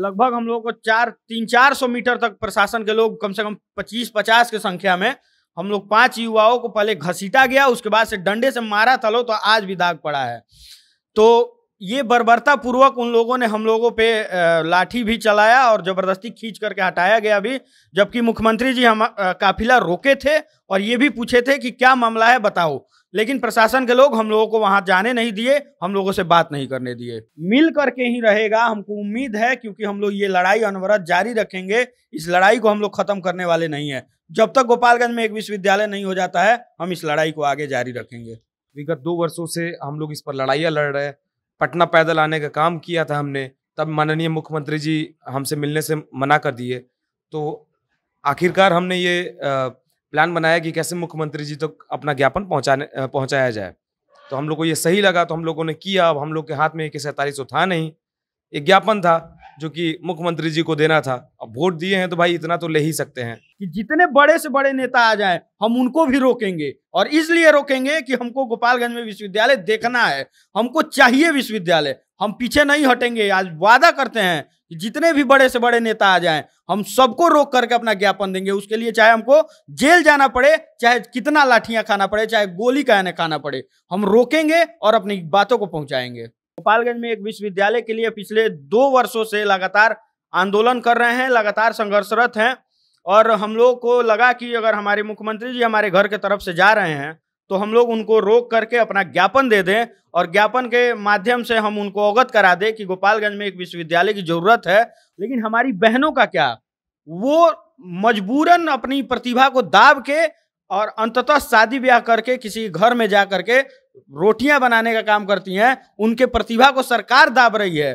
लगभग हम लोगों को चार तीन चार सौ मीटर तक प्रशासन के लोग कम से कम पच्चीस पचास की संख्या में हम लोग पांच युवाओं को पहले घसीटा गया उसके बाद से डंडे से मारा था लो तो आज भी दाग पड़ा है तो ये बर्बरता पूर्वक उन लोगों ने हम लोगों पे लाठी भी चलाया और जबरदस्ती खींच करके हटाया गया भी जबकि मुख्यमंत्री जी हम काफिला रोके थे और ये भी पूछे थे कि क्या मामला है बताओ लेकिन प्रशासन के लोग हम लोगों को वहां जाने नहीं दिए हम लोगों से बात नहीं करने दिए मिल करके ही रहेगा हमको उम्मीद है क्योंकि हम लोग ये लड़ाई अनवरत जारी रखेंगे इस लड़ाई को हम लोग खत्म करने वाले नहीं है जब तक गोपालगंज में एक विश्वविद्यालय नहीं हो जाता है हम इस लड़ाई को आगे जारी रखेंगे विगत दो वर्षों से हम लोग इस पर लड़ाइयाँ लड़ रहे हैं पटना पैदल आने का काम किया था हमने तब माननीय मुख्यमंत्री जी हमसे मिलने से मना कर दिए तो आखिरकार हमने ये प्लान बनाया कि कैसे मुख्यमंत्री जी तक तो अपना ज्ञापन पहुंचाने पहुंचाया जाए तो हम लोग को ये सही लगा तो हम लोगों ने किया अब हम लोग के हाथ में एक सैंतालीस था नहीं एक ज्ञापन था जो कि मुख्यमंत्री जी को देना था अब वोट दिए हैं तो भाई इतना तो ले ही सकते हैं कि जितने बड़े से बड़े नेता आ जाए हम उनको भी रोकेंगे और इसलिए रोकेंगे कि हमको गोपालगंज में विश्वविद्यालय देखना है हमको चाहिए विश्वविद्यालय हम पीछे नहीं हटेंगे आज वादा करते हैं कि जितने भी बड़े से बड़े नेता आ जाएं हम सबको रोक करके अपना ज्ञापन देंगे उसके लिए चाहे हमको जेल जाना पड़े चाहे कितना लाठियां खाना पड़े चाहे गोली कहने खाना पड़े हम रोकेंगे और अपनी बातों को पहुंचाएंगे गोपालगंज में एक विश्वविद्यालय के लिए पिछले दो वर्षों से लगातार आंदोलन कर रहे हैं लगातार संघर्षरत हैं और हम लोग को लगा कि अगर हमारे मुख्यमंत्री जी हमारे घर के तरफ से जा रहे हैं तो हम लोग उनको रोक करके अपना ज्ञापन दे दें और ज्ञापन के माध्यम से हम उनको अवगत करा दें कि गोपालगंज में एक विश्वविद्यालय की जरूरत है लेकिन हमारी बहनों का क्या वो मजबूरन अपनी प्रतिभा को दाब के और अंततः शादी ब्याह करके किसी घर में जा करके रोटियां बनाने का काम करती हैं उनके प्रतिभा को सरकार दाब रही है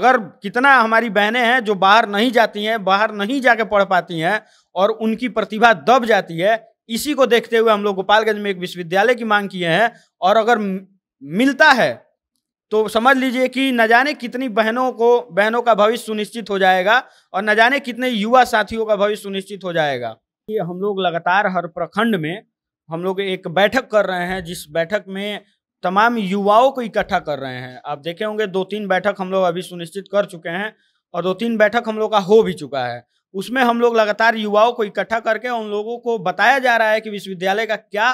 अगर कितना हमारी बहनें हैं जो बाहर नहीं जाती हैं बाहर नहीं जाके पढ़ पाती हैं और उनकी प्रतिभा दब जाती है इसी को देखते हुए हम लोग गोपालगंज में एक विश्वविद्यालय की मांग किए हैं और अगर मिलता है तो समझ लीजिए कि न जाने कितनी बहनों को बहनों का भविष्य सुनिश्चित हो जाएगा और न जाने कितने युवा साथियों का भविष्य सुनिश्चित हो जाएगा ये हम लोग लगातार हर प्रखंड में हम लोग एक बैठक कर रहे हैं जिस बैठक में तमाम युवाओं को इकट्ठा कर रहे हैं आप देखे होंगे दो तीन बैठक हम लोग अभी सुनिश्चित कर चुके हैं और दो तीन बैठक हम लोग का हो भी चुका है उसमें हम लोग लगातार युवाओं को इकट्ठा करके उन लोगों को बताया जा रहा है कि विश्वविद्यालय का क्या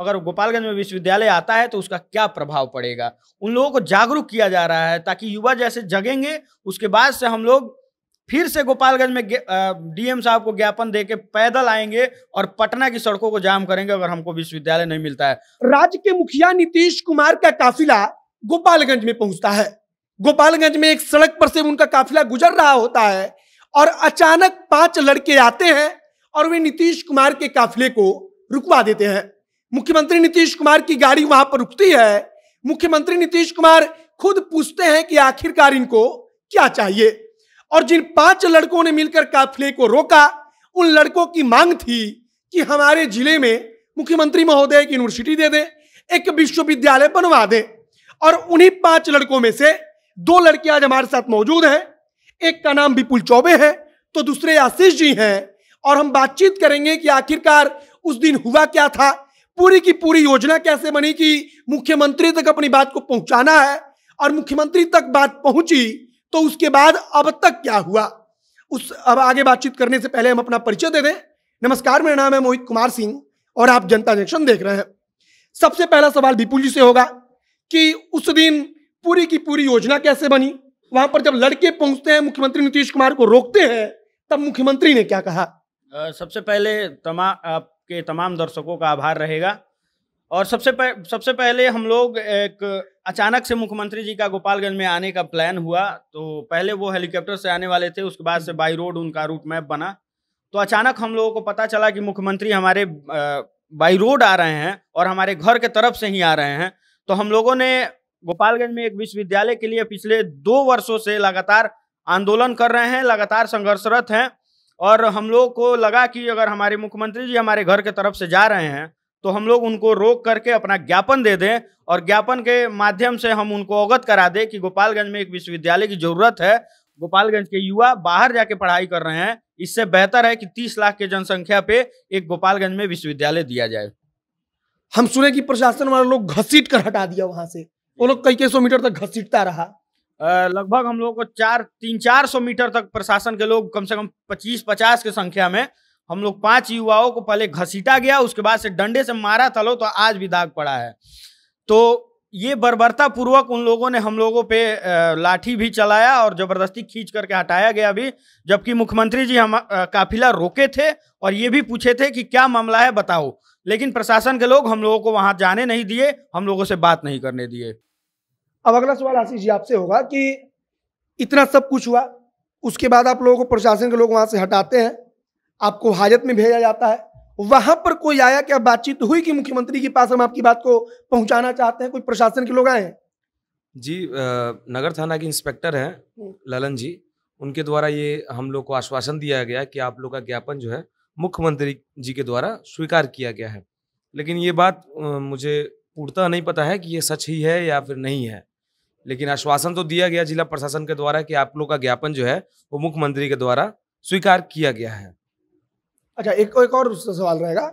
अगर गोपालगंज में विश्वविद्यालय आता है तो उसका क्या प्रभाव पड़ेगा उन लोगों को जागरूक किया जा रहा है ताकि युवा जैसे जगेंगे उसके बाद से हम लोग फिर से गोपालगंज में डीएम साहब को ज्ञापन देके पैदल आएंगे और पटना की सड़कों को जाम करेंगे अगर हमको विश्वविद्यालय नहीं मिलता है राज्य के मुखिया नीतीश कुमार का काफिला गोपालगंज में पहुंचता है गोपालगंज में एक सड़क पर से उनका काफिला गुजर रहा होता है और अचानक पांच लड़के आते हैं और वे नीतीश कुमार के काफिले को रुकवा देते हैं मुख्यमंत्री नीतीश कुमार की गाड़ी वहां पर रुकती है मुख्यमंत्री नीतीश कुमार खुद पूछते हैं कि आखिरकार इनको क्या चाहिए और जिन पांच लड़कों ने मिलकर काफिले को रोका उन लड़कों की मांग थी कि हमारे जिले में मुख्यमंत्री महोदय की यूनिवर्सिटी दे दें एक विश्वविद्यालय बनवा दें और उन्हीं पांच लड़कों में से दो लड़के आज हमारे साथ मौजूद हैं एक का नाम विपुल चौबे है तो दूसरे आशीष जी हैं और हम बातचीत करेंगे कि आखिरकार उस दिन हुआ क्या था पूरी की पूरी योजना कैसे बनी कि मुख्यमंत्री तक अपनी बात को पहुंचाना है और मुख्यमंत्री तक बात पहुंची तो उसके बाद अब तक क्या हुआ उस अब आगे बातचीत करने से पहले हम अपना परिचय दे दें नमस्कार मेरा नाम है मोहित कुमार सिंह और आप जनता जंक्शन देख रहे हैं सबसे पहला सवाल विपुल जी से होगा कि उस दिन पूरी की पूरी योजना कैसे बनी वहां पर जब लड़के पहुंचते हैं मुख्यमंत्री नीतीश कुमार को रोकते हैं तब मुख्यमंत्री ने क्या कहा सबसे पहले तमा आपके तमाम दर्शकों का आभार रहेगा और सबसे पह, सबसे पहले हम लोग एक अचानक से मुख्यमंत्री जी का गोपालगंज में आने का प्लान हुआ तो पहले वो हेलीकॉप्टर से आने वाले थे उसके बाद से बाई रोड उनका रूट मैप बना तो अचानक हम लोगों को पता चला कि मुख्यमंत्री हमारे बाई रोड आ रहे हैं और हमारे घर के तरफ से ही आ रहे हैं तो हम लोगों ने गोपालगंज में एक विश्वविद्यालय के लिए पिछले दो वर्षों से लगातार आंदोलन कर रहे हैं लगातार संघर्षरत हैं और हम लोग को लगा कि अगर हमारे मुख्यमंत्री जी हमारे घर के तरफ से जा रहे हैं तो हम लोग उनको रोक करके अपना ज्ञापन दे दें और ज्ञापन के माध्यम से हम उनको अवगत करा दें कि गोपालगंज में एक विश्वविद्यालय की जरूरत है गोपालगंज के युवा बाहर जाके पढ़ाई कर रहे हैं इससे बेहतर है कि 30 लाख के जनसंख्या पे एक गोपालगंज में विश्वविद्यालय दिया जाए हम सुने कि प्रशासन वाले लोग घसीट कर हटा दिया वहां से वो लोग कई कई सौ मीटर तक घसीटता रहा लगभग हम लोगों को चार तीन चार सौ मीटर तक प्रशासन के लोग कम से कम पच्चीस पचास की संख्या में हम लोग पांच युवाओं को पहले घसीटा गया उसके बाद से डंडे से मारा था लो तो आज भी दाग पड़ा है तो ये बर्बरता पूर्वक उन लोगों ने हम लोगों पे लाठी भी चलाया और जबरदस्ती खींच करके हटाया गया भी जबकि मुख्यमंत्री जी हम काफिला रोके थे और ये भी पूछे थे कि क्या मामला है बताओ लेकिन प्रशासन के लोग हम लोगों को वहां जाने नहीं दिए हम लोगों से बात नहीं करने दिए अब अगला सवाल आशीष जी आपसे होगा कि इतना सब कुछ हुआ उसके बाद आप लोगों को प्रशासन के लोग वहां से हटाते हैं आपको हाजत में भेजा जाता है वहां पर कोई आया क्या बातचीत हुई कि मुख्यमंत्री के पास हम आपकी बात को पहुंचाना चाहते हैं कोई प्रशासन के लोग आए हैं जी नगर थाना के इंस्पेक्टर हैं हम्म। ललन जी उनके द्वारा ये हम लोग को आश्वासन दिया गया कि आप लोग का ज्ञापन जो है मुख्यमंत्री जी के द्वारा स्वीकार किया गया है लेकिन ये बात मुझे पूर्णतः नहीं पता है कि ये सच ही है या फिर नहीं है लेकिन आश्वासन तो दिया गया जिला प्रशासन के द्वारा कि आप लोग का ज्ञापन जो है वो मुख्यमंत्री के द्वारा स्वीकार किया गया है अच्छा एक एक और सवाल रहेगा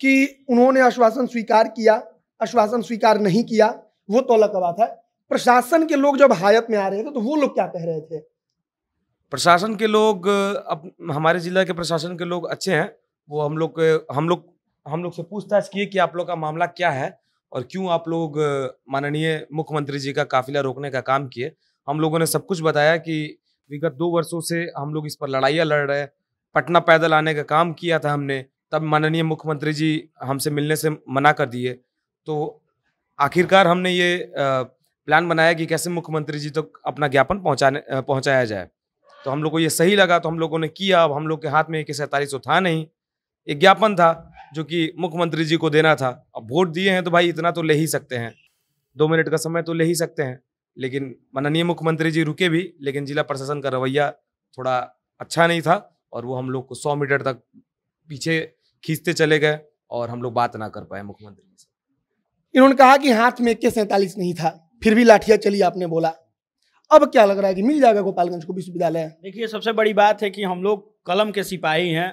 कि उन्होंने आश्वासन स्वीकार किया आश्वासन स्वीकार नहीं किया वो तो अलग बात है प्रशासन के लोग जब हायत में आ रहे थे तो वो लोग क्या कह रहे थे प्रशासन के लोग अब हमारे जिला के प्रशासन के लोग अच्छे हैं वो हम लोग हम लोग हम लोग से पूछताछ किए कि आप लोग का मामला क्या है और क्यों आप लोग माननीय मुख्यमंत्री जी का काफिला रोकने का काम किए हम लोगों ने सब कुछ बताया कि विगत दो वर्षों से हम लोग इस पर लड़ाइयाँ लड़ रहे हैं पटना पैदल आने का काम किया था हमने तब माननीय मुख्यमंत्री जी हमसे मिलने से मना कर दिए तो आखिरकार हमने ये प्लान बनाया कि कैसे मुख्यमंत्री जी तक तो अपना ज्ञापन पहुँचाने पहुँचाया जाए तो हम लोग को ये सही लगा तो हम लोगों ने किया अब हम लोग के हाथ में एक सैंतालीस था नहीं एक ज्ञापन था जो कि मुख्यमंत्री जी को देना था अब वोट दिए हैं तो भाई इतना तो ले ही सकते हैं दो मिनट का समय तो ले ही सकते हैं लेकिन माननीय मुख्यमंत्री जी रुके भी लेकिन जिला प्रशासन का रवैया थोड़ा अच्छा नहीं था और वो हम लोग को सौ मीटर तक पीछे खींचते चले गए और हम लोग बात ना कर पाए मुख्यमंत्री जी से इन्होंने कहा कि हाथ में के सैंतालीस नहीं था फिर भी लाठिया चली आपने बोला अब क्या लग रहा है कि मिल जाएगा गोपालगंज को विश्वविद्यालय देखिए सबसे बड़ी बात है कि हम लोग कलम के सिपाही हैं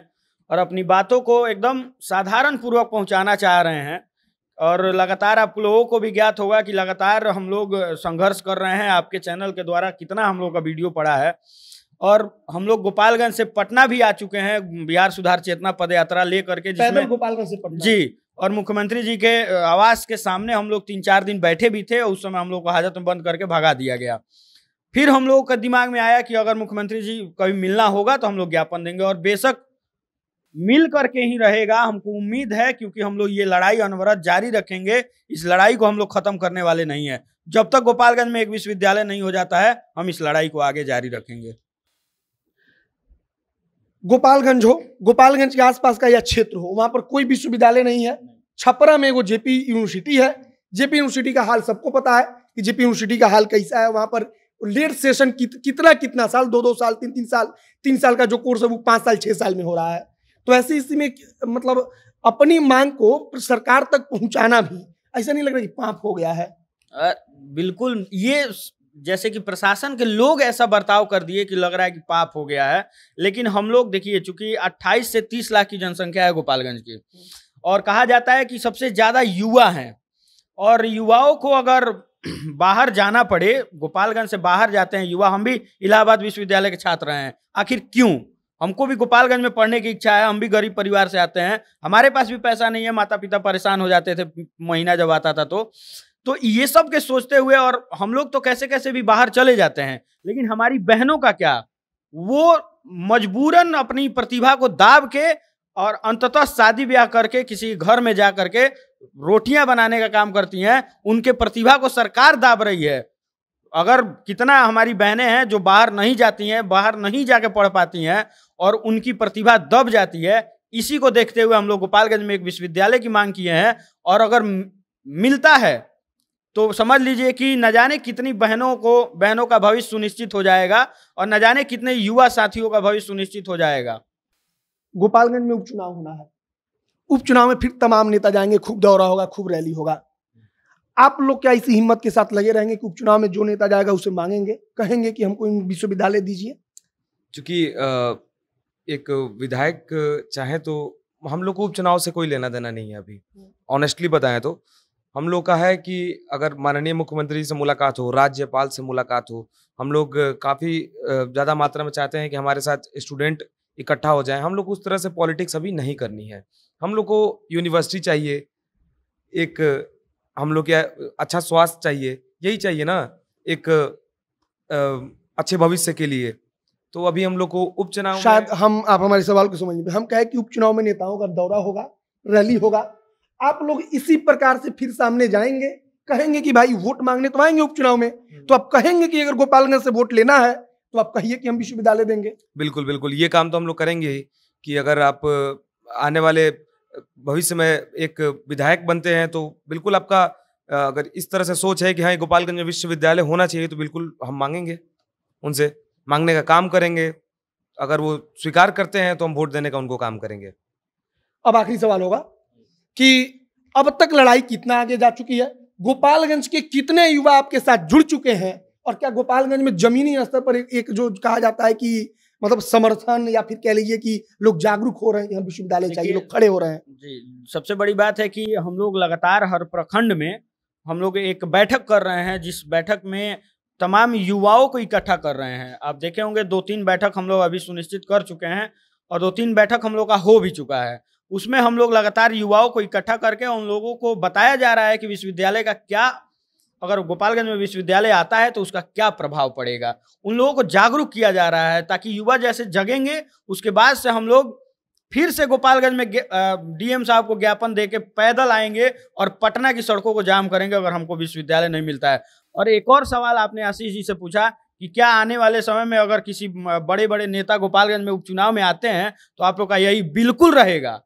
और अपनी बातों को एकदम साधारण पूर्वक पहुंचाना चाह रहे हैं और लगातार आप लोगों को भी ज्ञात होगा कि लगातार हम लोग संघर्ष कर रहे हैं आपके चैनल के द्वारा कितना हम लोग का वीडियो पड़ा है और हम लोग गोपालगंज से पटना भी आ चुके हैं बिहार सुधार चेतना पदयात्रा ले करके जिसमें गोपालगंज से पटना जी और मुख्यमंत्री जी के आवास के सामने हम लोग तीन चार दिन बैठे भी थे उस समय हम लोग को हाजत में बंद करके भगा दिया गया फिर हम लोगों का दिमाग में आया कि अगर मुख्यमंत्री जी कभी मिलना होगा तो हम लोग ज्ञापन देंगे और बेशक मिल करके ही रहेगा हमको उम्मीद है क्योंकि हम लोग ये लड़ाई अनवरत जारी रखेंगे इस लड़ाई को हम लोग खत्म करने वाले नहीं है जब तक गोपालगंज में एक विश्वविद्यालय नहीं हो जाता है हम इस लड़ाई को आगे जारी रखेंगे गोपालगंज हो गोपालगंज के आसपास का यह क्षेत्र हो वहां पर कोई विश्वविद्यालय नहीं है छपरा में वो जेपी यूनिवर्सिटी है जेपी यूनिवर्सिटी का हाल सबको पता है कि जेपी यूनिवर्सिटी का हाल कैसा है वहां पर लेट सेशन कितना कितना साल दो दो साल तीन तीन साल तीन साल का जो कोर्स है वो पांच साल छह साल में हो रहा है तो ऐसी स्थिति में मतलब अपनी मांग को सरकार तक पहुंचाना भी ऐसा नहीं लग रहा कि पाप हो गया है आ, बिल्कुल ये जैसे कि प्रशासन के लोग ऐसा बर्ताव कर दिए कि लग रहा है कि पाप हो गया है लेकिन हम लोग देखिए चूंकि 28 से 30 लाख की जनसंख्या है गोपालगंज की और कहा जाता है कि सबसे ज़्यादा युवा हैं और युवाओं को अगर बाहर जाना पड़े गोपालगंज से बाहर जाते हैं युवा हम भी इलाहाबाद विश्वविद्यालय के छात्र हैं आखिर क्यों हमको भी गोपालगंज में पढ़ने की इच्छा है हम भी गरीब परिवार से आते हैं हमारे पास भी पैसा नहीं है माता पिता परेशान हो जाते थे महीना जब आता था तो तो ये सब के सोचते हुए और हम लोग तो कैसे कैसे भी बाहर चले जाते हैं लेकिन हमारी बहनों का क्या वो मजबूरन अपनी प्रतिभा को दाब के और अंततः शादी ब्याह करके किसी घर में जा करके रोटियां बनाने का काम करती हैं उनके प्रतिभा को सरकार दाब रही है अगर कितना हमारी बहनें हैं जो बाहर नहीं जाती हैं बाहर नहीं जाके पढ़ पाती हैं और उनकी प्रतिभा दब जाती है इसी को देखते हुए हम लोग गोपालगंज में एक विश्वविद्यालय की मांग किए हैं और अगर मिलता है तो समझ लीजिए कि न जाने कितनी बहनों को बहनों का भविष्य सुनिश्चित हो जाएगा और न जाने कितने युवा साथियों का भविष्य सुनिश्चित हो जाएगा गोपालगंज में उपचुनाव होना है उपचुनाव में फिर तमाम नेता जाएंगे खूब दौरा होगा खूब रैली होगा आप लोग क्या इसी हिम्मत के साथ लगे रहेंगे कि उपचुनाव में जो नेता जाएगा उसे मांगेंगे कहेंगे कि हमको विश्वविद्यालय दीजिए चूंकि एक विधायक चाहे तो हम लोग को उपचुनाव से कोई लेना देना नहीं है अभी ऑनेस्टली बताएं तो हम लोग का है कि अगर माननीय मुख्यमंत्री से मुलाकात हो राज्यपाल से मुलाकात हो हम लोग काफ़ी ज़्यादा मात्रा में चाहते हैं कि हमारे साथ स्टूडेंट इकट्ठा हो जाए हम लोग उस तरह से पॉलिटिक्स अभी नहीं करनी है हम लोग को यूनिवर्सिटी चाहिए एक हम लोग क्या अच्छा स्वास्थ्य चाहिए यही चाहिए ना एक आ, अच्छे भविष्य के लिए तो अभी हम लोग को उपचुनाव शायद हम आप हमारे सवाल को समझ हम कहे कि उपचुनाव में नेताओं का दौरा होगा रैली होगा आप लोग इसी प्रकार से फिर सामने जाएंगे कहेंगे कि भाई वोट मांगने तो आएंगे उपचुनाव में हम्म। तो आप कहेंगे कि अगर गोपालगंज से वोट लेना है तो आप कहिए कि हम विश्वविद्यालय देंगे बिल्कुल बिल्कुल ये काम तो हम लोग करेंगे ही कि अगर आप आने वाले भविष्य में एक विधायक बनते हैं तो बिल्कुल आपका अगर इस तरह से सोच है कि हाँ गोपालगंज में विश्वविद्यालय होना चाहिए तो बिल्कुल हम मांगेंगे उनसे मांगने का काम करेंगे अगर वो स्वीकार करते हैं तो हम वोट देने का उनको काम करेंगे अब आखिरी सवाल होगा कि अब तक लड़ाई कितना आगे जा चुकी है गोपालगंज के कितने युवा आपके साथ जुड़ चुके हैं और क्या गोपालगंज में जमीनी स्तर पर एक जो कहा जाता है कि मतलब समर्थन या फिर कह लीजिए कि लोग जागरूक हो रहे हैं विश्वविद्यालय चाहिए लोग खड़े हो रहे हैं जी सबसे बड़ी बात है कि हम लोग लगातार हर प्रखंड में हम लोग एक बैठक कर रहे हैं जिस बैठक में तमाम युवाओं को इकट्ठा कर रहे हैं आप देखे होंगे दो तीन बैठक हम लोग अभी सुनिश्चित कर चुके हैं और दो तीन बैठक हम लोग का हो भी चुका है उसमें हम लोग लगातार युवाओं को इकट्ठा करके उन लोगों को बताया जा रहा है कि विश्वविद्यालय का क्या अगर गोपालगंज में विश्वविद्यालय आता है तो उसका क्या प्रभाव पड़ेगा उन लोगों को जागरूक किया जा रहा है ताकि युवा जैसे जगेंगे उसके बाद से हम लोग फिर से गोपालगंज में डीएम साहब को ज्ञापन दे के पैदल आएंगे और पटना की सड़कों को जाम करेंगे अगर हमको विश्वविद्यालय नहीं मिलता है और एक और सवाल आपने आशीष जी से पूछा कि क्या आने वाले समय में अगर किसी बड़े बड़े नेता गोपालगंज में उपचुनाव में आते हैं तो आप लोग का यही बिल्कुल रहेगा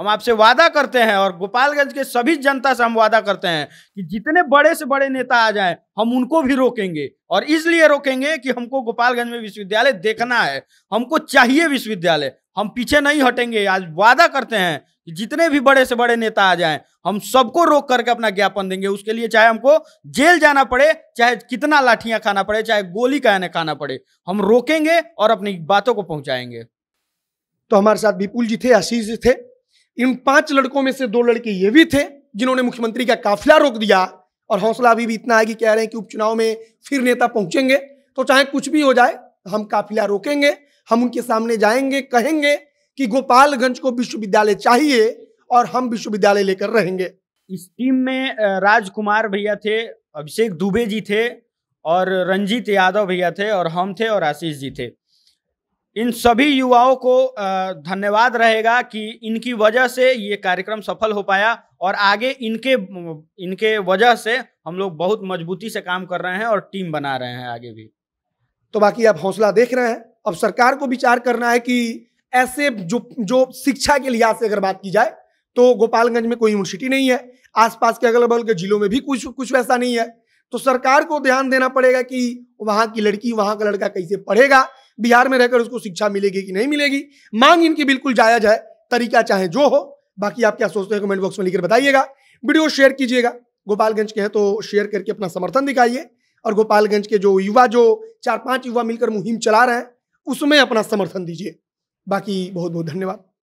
हम आपसे वादा करते हैं और गोपालगंज के सभी जनता से हम वादा करते हैं कि जितने बड़े से बड़े नेता आ जाएं हम उनको भी रोकेंगे और इसलिए रोकेंगे कि हमको गोपालगंज में विश्वविद्यालय देखना है हमको चाहिए विश्वविद्यालय हम पीछे नहीं हटेंगे आज वादा करते हैं कि जितने भी बड़े से बड़े नेता आ जाएं हम सबको रोक करके अपना ज्ञापन देंगे उसके लिए चाहे हमको जेल जाना पड़े चाहे कितना लाठियां खाना पड़े चाहे गोली कहने खाना पड़े हम रोकेंगे और अपनी बातों को पहुंचाएंगे तो हमारे साथ विपुल जी थे आशीष जी थे इन पांच लड़कों में से दो लड़के ये भी थे जिन्होंने मुख्यमंत्री का काफिला रोक दिया और हौसला अभी भी इतना है कि कह रहे हैं कि उपचुनाव में फिर नेता पहुंचेंगे तो चाहे कुछ भी हो जाए हम काफिला रोकेंगे हम उनके सामने जाएंगे कहेंगे कि गोपालगंज को विश्वविद्यालय चाहिए और हम विश्वविद्यालय लेकर रहेंगे इस टीम में राजकुमार भैया थे अभिषेक दुबे जी थे और रंजीत यादव भैया थे और हम थे और आशीष जी थे इन सभी युवाओं को धन्यवाद रहेगा कि इनकी वजह से ये कार्यक्रम सफल हो पाया और आगे इनके इनके वजह से हम लोग बहुत मजबूती से काम कर रहे हैं और टीम बना रहे हैं आगे भी तो बाकी आप हौसला देख रहे हैं अब सरकार को विचार करना है कि ऐसे जो जो शिक्षा के लिहाज से अगर बात की जाए तो गोपालगंज में कोई यूनिवर्सिटी नहीं है आसपास के अगल बगल के जिलों में भी कुछ कुछ वैसा नहीं है तो सरकार को ध्यान देना पड़ेगा कि वहाँ की लड़की वहाँ का लड़का कैसे पढ़ेगा बिहार में रहकर उसको शिक्षा मिलेगी कि नहीं मिलेगी मांग इनकी बिल्कुल जायज है तरीका चाहे जो हो बाकी आप क्या सोचते हैं कमेंट बॉक्स में लिखकर बताइएगा वीडियो शेयर कीजिएगा गोपालगंज के हैं तो शेयर करके अपना समर्थन दिखाइए और गोपालगंज के जो युवा जो चार पांच युवा मिलकर मुहिम चला रहे हैं उसमें अपना समर्थन दीजिए बाकी बहुत बहुत धन्यवाद